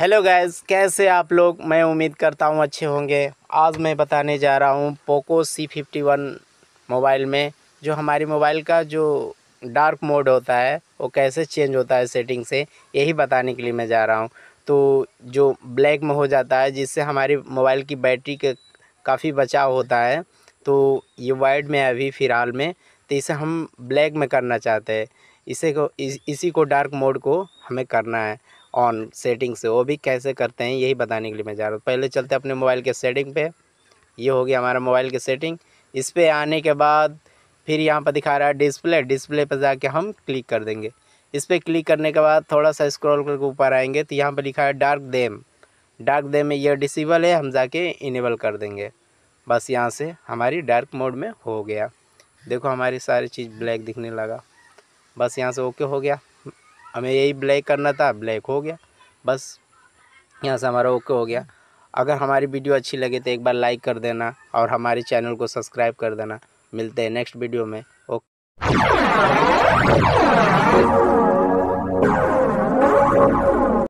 hello guys कैसे आप लोग मैं उम्मीद करता हूँ अच्छे होंगे आज मैं बताने जा रहा हूँ Poco C fifty one mobile में जो हमारी मोबाइल का जो डार्क मोड होता है वो कैसे चेंज होता है सेटिंग से यही बताने के लिए मैं जा रहा हूँ तो जो ब्लैक में हो जाता है जिससे हमारी मोबाइल की बैटरी का काफ़ी बचाव होता है तो ये वाइड में अभी फ़िलहाल में तो इसे हम ब्लैक में करना चाहते हैं इसे को इस, इसी को डार्क मोड को हमें करना है ऑन सेटिंग से वो भी कैसे करते हैं यही बताने के लिए मैं जा रहा हूँ पहले चलते अपने मोबाइल के सेटिंग पे ये हो गया हमारा मोबाइल की सेटिंग इस पर आने के बाद फिर यहाँ पर दिखा रहा है डिस्प्ले डिस्प्ले पर जाके हम क्लिक कर देंगे इस पर क्लिक करने के बाद थोड़ा सा स्क्रॉल करके ऊपर आएंगे तो यहाँ पर लिखा है डार्क देम डार्क देम में यह डिसेबल है हम जाके इनेबल कर देंगे बस यहाँ से हमारी डार्क मोड में हो गया देखो हमारी सारी चीज़ ब्लैक दिखने लगा बस यहाँ से ओके हो गया हमें यही ब्लैक करना था ब्लैक हो गया बस यहाँ से हमारा ओके हो गया अगर हमारी वीडियो अच्छी लगे तो एक बार लाइक कर देना और हमारे चैनल को सब्सक्राइब कर देना मिलते हैं नेक्स्ट वीडियो में ओके